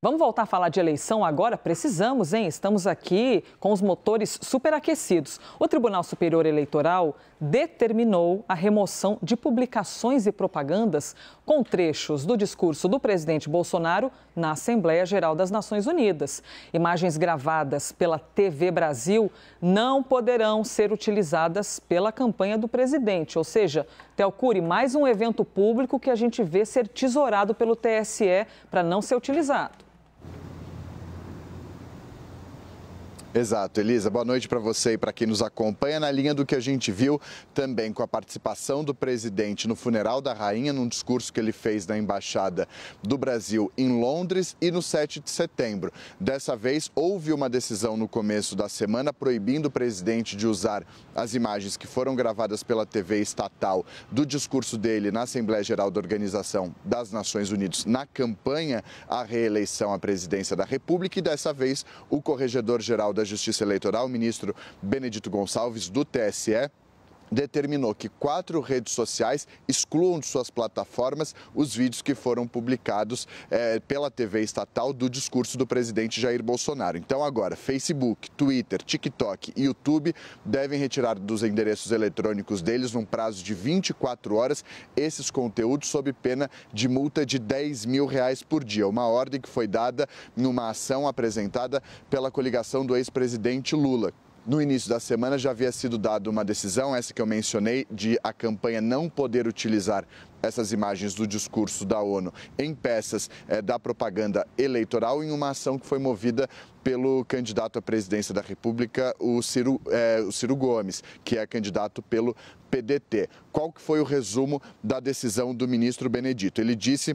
Vamos voltar a falar de eleição agora? Precisamos, hein? Estamos aqui com os motores superaquecidos. O Tribunal Superior Eleitoral determinou a remoção de publicações e propagandas com trechos do discurso do presidente Bolsonaro na Assembleia Geral das Nações Unidas. Imagens gravadas pela TV Brasil não poderão ser utilizadas pela campanha do presidente, ou seja, Telcure, mais um evento público que a gente vê ser tesourado pelo TSE para não ser utilizado. Exato, Elisa. Boa noite para você e para quem nos acompanha. Na linha do que a gente viu também com a participação do presidente no funeral da rainha, num discurso que ele fez na embaixada do Brasil em Londres e no 7 de setembro. Dessa vez houve uma decisão no começo da semana proibindo o presidente de usar as imagens que foram gravadas pela TV estatal do discurso dele na Assembleia Geral da Organização das Nações Unidas na campanha à reeleição à presidência da República e dessa vez o corregedor geral da Justiça Eleitoral, o ministro Benedito Gonçalves, do TSE, determinou que quatro redes sociais excluam de suas plataformas os vídeos que foram publicados eh, pela TV estatal do discurso do presidente Jair Bolsonaro. Então, agora, Facebook, Twitter, TikTok e YouTube devem retirar dos endereços eletrônicos deles, num prazo de 24 horas, esses conteúdos sob pena de multa de 10 mil reais por dia. Uma ordem que foi dada numa ação apresentada pela coligação do ex-presidente Lula. No início da semana já havia sido dada uma decisão, essa que eu mencionei, de a campanha não poder utilizar essas imagens do discurso da ONU em peças eh, da propaganda eleitoral em uma ação que foi movida pelo candidato à presidência da República, o Ciro, eh, o Ciro Gomes, que é candidato pelo PDT. Qual que foi o resumo da decisão do ministro Benedito? Ele disse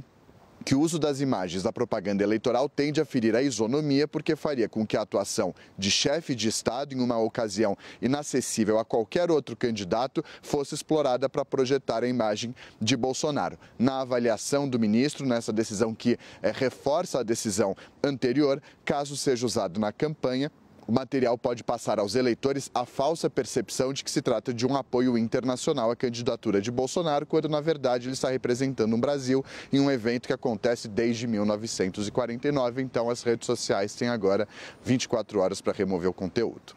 que o uso das imagens da propaganda eleitoral tende a ferir a isonomia, porque faria com que a atuação de chefe de Estado, em uma ocasião inacessível a qualquer outro candidato, fosse explorada para projetar a imagem de Bolsonaro. Na avaliação do ministro, nessa decisão que é, reforça a decisão anterior, caso seja usado na campanha, o material pode passar aos eleitores a falsa percepção de que se trata de um apoio internacional à candidatura de Bolsonaro, quando na verdade ele está representando o um Brasil em um evento que acontece desde 1949. Então as redes sociais têm agora 24 horas para remover o conteúdo.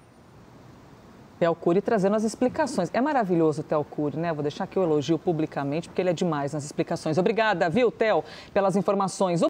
Telcuri trazendo as explicações. É maravilhoso o Telcure, né? Vou deixar aqui o elogio publicamente, porque ele é demais nas explicações. Obrigada, viu, Tel, pelas informações.